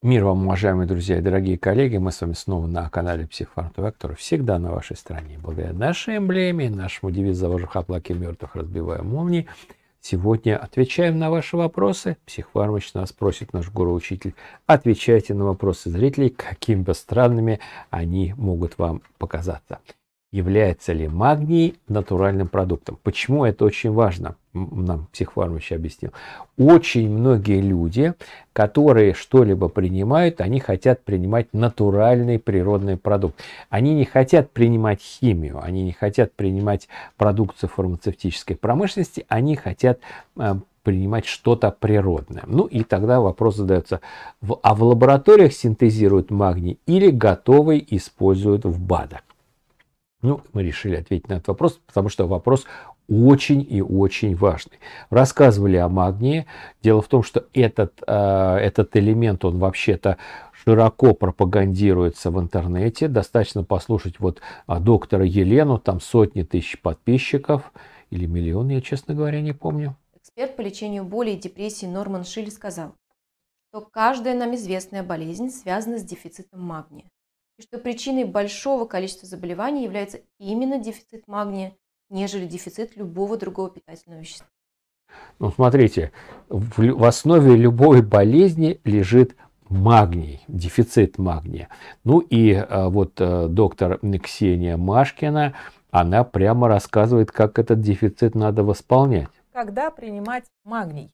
Мир вам, уважаемые друзья и дорогие коллеги. Мы с вами снова на канале Психфарм ТВ, всегда на вашей стороне. Благодаря нашей эмблеме, нашему девизу «Заложив оплаки мертвых, разбивая молнии», сегодня отвечаем на ваши вопросы. Психфармыч нас просит, наш гуру-учитель, отвечайте на вопросы зрителей, какими бы странными они могут вам показаться является ли магний натуральным продуктом. Почему это очень важно, нам психфармач объяснил. Очень многие люди, которые что-либо принимают, они хотят принимать натуральный природный продукт. Они не хотят принимать химию, они не хотят принимать продукцию фармацевтической промышленности, они хотят э, принимать что-то природное. Ну и тогда вопрос задается, а в лабораториях синтезируют магний или готовый используют в БАДах? Ну, мы решили ответить на этот вопрос, потому что вопрос очень и очень важный. Рассказывали о магнии. Дело в том, что этот, э, этот элемент, он вообще-то широко пропагандируется в интернете. Достаточно послушать вот а, доктора Елену, там сотни тысяч подписчиков или миллион, я, честно говоря, не помню. Эксперт по лечению боли и депрессии Норман Шиль сказал, что каждая нам известная болезнь связана с дефицитом магния и что причиной большого количества заболеваний является именно дефицит магния, нежели дефицит любого другого питательного вещества. Ну, смотрите, в, в основе любой болезни лежит магний, дефицит магния. Ну и а, вот а, доктор Ксения Машкина, она прямо рассказывает, как этот дефицит надо восполнять. Когда принимать магний?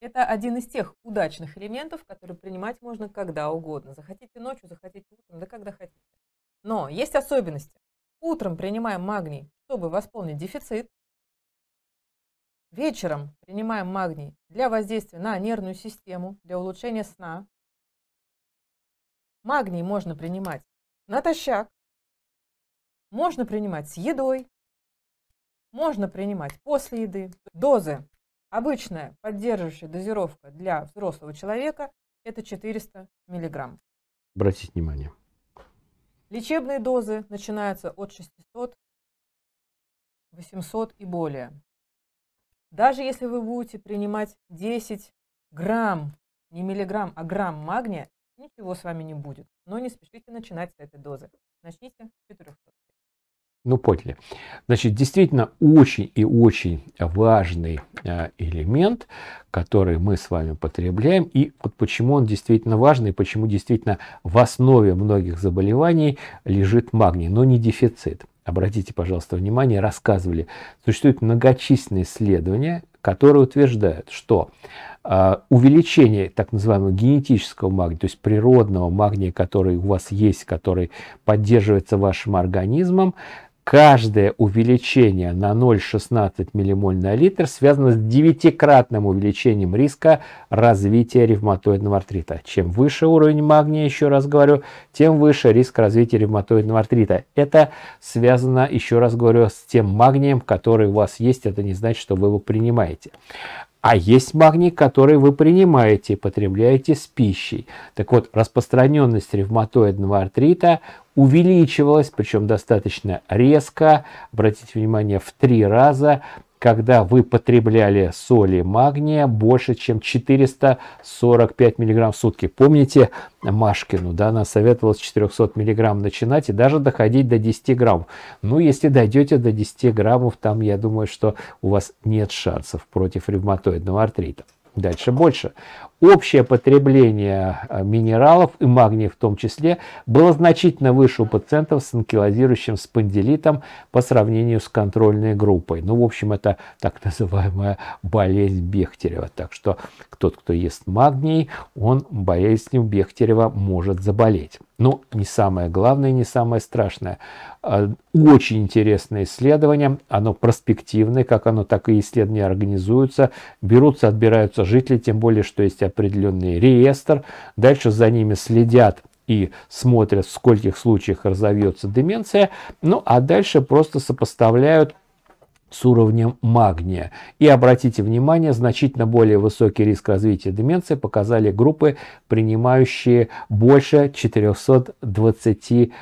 Это один из тех удачных элементов, которые принимать можно когда угодно. Захотите ночью, захотите утром, да когда хотите. Но есть особенности. Утром принимаем магний, чтобы восполнить дефицит. Вечером принимаем магний для воздействия на нервную систему, для улучшения сна. Магний можно принимать натощак, можно принимать с едой, можно принимать после еды. Дозы Обычная поддерживающая дозировка для взрослого человека – это 400 мг. Обратите внимание. Лечебные дозы начинаются от 600, 800 и более. Даже если вы будете принимать 10 грамм, не миллиграмм, а грамм магния, ничего с вами не будет. Но не спешите начинать с этой дозы. Начните с 400. Ну, поняли. Значит, действительно очень и очень важный э, элемент, который мы с вами потребляем, и вот почему он действительно важный, и почему действительно в основе многих заболеваний лежит магний, но не дефицит. Обратите, пожалуйста, внимание, рассказывали, существуют многочисленные исследования, которые утверждают, что э, увеличение так называемого генетического магния, то есть природного магния, который у вас есть, который поддерживается вашим организмом, Каждое увеличение на 0,16 ммоль на литр связано с девятикратным увеличением риска развития ревматоидного артрита. Чем выше уровень магния, еще раз говорю, тем выше риск развития ревматоидного артрита. Это связано, еще раз говорю, с тем магнием, который у вас есть. Это не значит, что вы его принимаете. А есть магний, который вы принимаете и потребляете с пищей. Так вот, распространенность ревматоидного артрита увеличивалась, причем достаточно резко, обратите внимание, в три раза когда вы потребляли соли магния больше, чем 445 мг в сутки. Помните Машкину, да, она советовала с 400 мг начинать и даже доходить до 10 грамм. Ну, если дойдете до 10 граммов, там, я думаю, что у вас нет шансов против ревматоидного артрита. Дальше больше общее потребление э, минералов и магния в том числе было значительно выше у пациентов с анкилозирующим спондилитом по сравнению с контрольной группой. Ну, в общем, это так называемая болезнь Бехтерева. Так что тот, кто ест магний, он болезнью Бехтерева может заболеть. Но ну, не самое главное, не самое страшное. Э, очень интересное исследование, оно проспективное, как оно, так и исследования организуются, берутся, отбираются жители, тем более, что есть определенный реестр, дальше за ними следят и смотрят, в скольких случаях разовьется деменция, ну а дальше просто сопоставляют с уровнем магния. И обратите внимание, значительно более высокий риск развития деменции показали группы, принимающие больше 423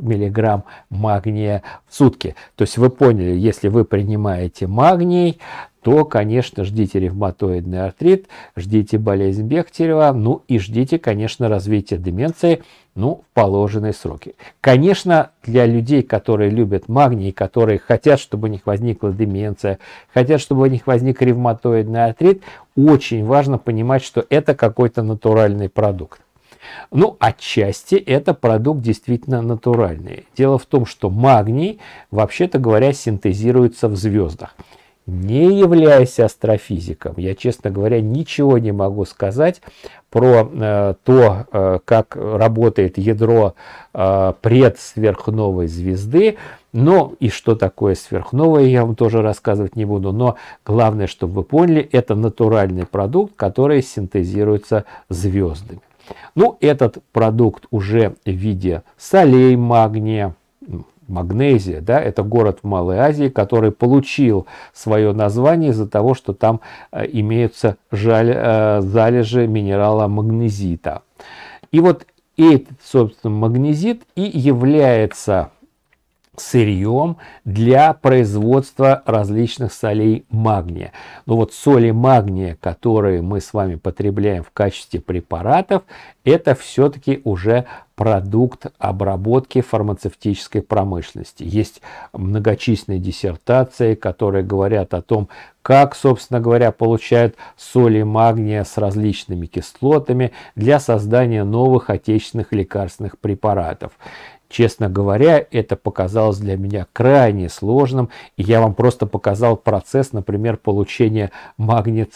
мг магния в сутки. То есть вы поняли, если вы принимаете магний, то, конечно, ждите ревматоидный артрит, ждите болезнь Бехтерева, ну и ждите, конечно, развития деменции, ну, в положенные сроки. Конечно, для людей, которые любят магний, которые хотят, чтобы у них возникла деменция, хотят, чтобы у них возник ревматоидный артрит, очень важно понимать, что это какой-то натуральный продукт. Ну, отчасти это продукт действительно натуральный. Дело в том, что магний, вообще-то говоря, синтезируется в звездах не являясь астрофизиком, я, честно говоря, ничего не могу сказать про э, то, э, как работает ядро э, предсверхновой звезды. Но ну и что такое сверхновая я вам тоже рассказывать не буду. Но главное, чтобы вы поняли, это натуральный продукт, который синтезируется звездами. Ну, этот продукт уже в виде солей магния, Магнезия, да, это город в Малой Азии, который получил свое название из-за того, что там э, имеются жаль, э, залежи минерала магнезита. И вот этот, собственно, магнезит и является сырьем для производства различных солей магния. Но ну вот соли магния, которые мы с вами потребляем в качестве препаратов, это все-таки уже продукт обработки фармацевтической промышленности. Есть многочисленные диссертации, которые говорят о том, как, собственно говоря, получают соли магния с различными кислотами для создания новых отечественных лекарственных препаратов. Честно говоря, это показалось для меня крайне сложным, и я вам просто показал процесс, например, получения магния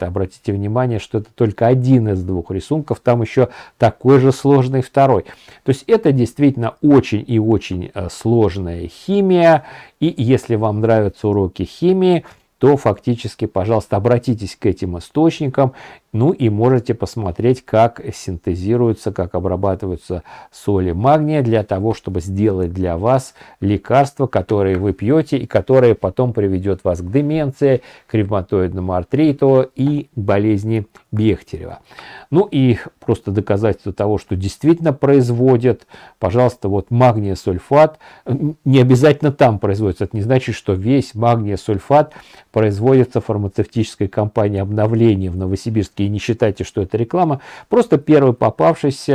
Обратите внимание, что это только один из двух рисунков, там еще такой же сложный второй. То есть это действительно очень и очень э, сложная химия, и если вам нравятся уроки химии, то фактически, пожалуйста, обратитесь к этим источникам, ну и можете посмотреть, как синтезируются, как обрабатываются соли магния для того, чтобы сделать для вас лекарства, которые вы пьете и которые потом приведет вас к деменции, к ревматоидному артриту и болезни Бехтерева. Ну и просто доказательство того, что действительно производят, пожалуйста, вот магния сульфат, не обязательно там производится, это не значит, что весь магния сульфат производится фармацевтической компанией обновления в Новосибирске, и не считайте, что это реклама, просто первый попавшийся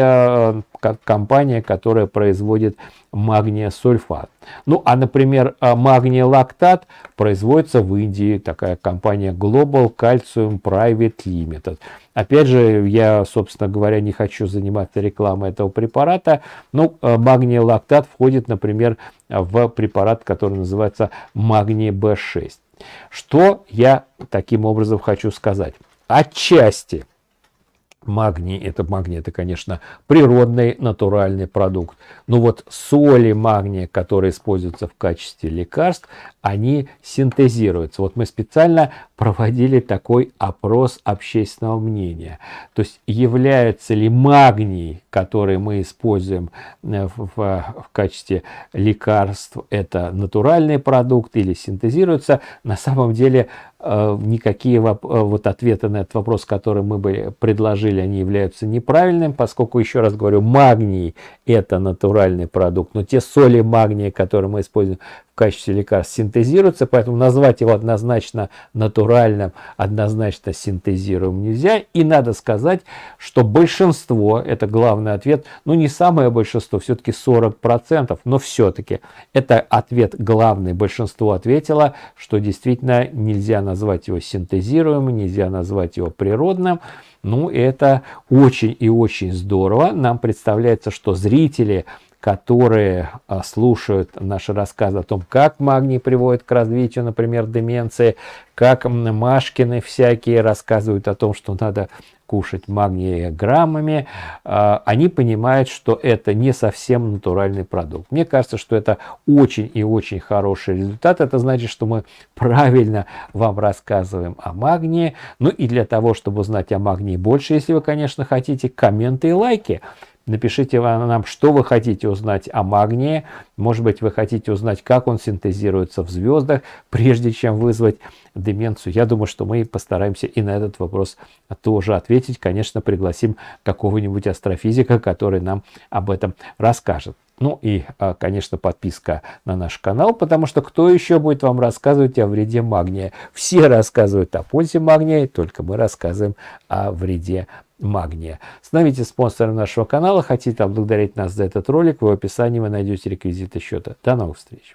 э, как компания, которая производит магния сульфат. Ну, а, например, а, магния лактат производится в Индии, такая компания Global Calcium Private Limited. Опять же, я, собственно говоря, не хочу заниматься рекламой этого препарата, но а, магний лактат входит, например, в препарат, который называется магния B6. Что я таким образом хочу сказать? Отчасти – магний, это магний, это, конечно, природный натуральный продукт. Но вот соли магния, которые используются в качестве лекарств, они синтезируются. Вот мы специально проводили такой опрос общественного мнения. То есть является ли магний, который мы используем э, в, в, в качестве лекарств, это натуральный продукт или синтезируется. На самом деле э, никакие э, вот ответы на этот вопрос, которые мы бы предложили, они являются неправильными, поскольку, еще раз говорю, магний – это натуральный продукт, но те соли магния, которые мы используем в качестве лекарств синтезируется, поэтому назвать его однозначно натуральным, однозначно синтезируемым нельзя. И надо сказать, что большинство, это главный ответ, ну не самое большинство, все-таки 40%, но все-таки это ответ главный. Большинство ответило, что действительно нельзя назвать его синтезируемым, нельзя назвать его природным. Ну, это очень и очень здорово. Нам представляется, что зрители которые а, слушают наши рассказы о том, как магний приводит к развитию, например, деменции, как Машкины всякие рассказывают о том, что надо кушать магния граммами, а, они понимают, что это не совсем натуральный продукт. Мне кажется, что это очень и очень хороший результат. Это значит, что мы правильно вам рассказываем о магнии. Ну и для того, чтобы узнать о магнии больше, если вы, конечно, хотите, комменты и лайки – Напишите нам, что вы хотите узнать о магнии. Может быть, вы хотите узнать, как он синтезируется в звездах, прежде чем вызвать деменцию. Я думаю, что мы постараемся и на этот вопрос тоже ответить. Конечно, пригласим какого-нибудь астрофизика, который нам об этом расскажет. Ну и, а, конечно, подписка на наш канал, потому что кто еще будет вам рассказывать о вреде магния? Все рассказывают о пользе магния, только мы рассказываем о вреде магния магния. Становитесь спонсором нашего канала. Хотите отблагодарить нас за этот ролик, в описании вы найдете реквизиты счета. До новых встреч!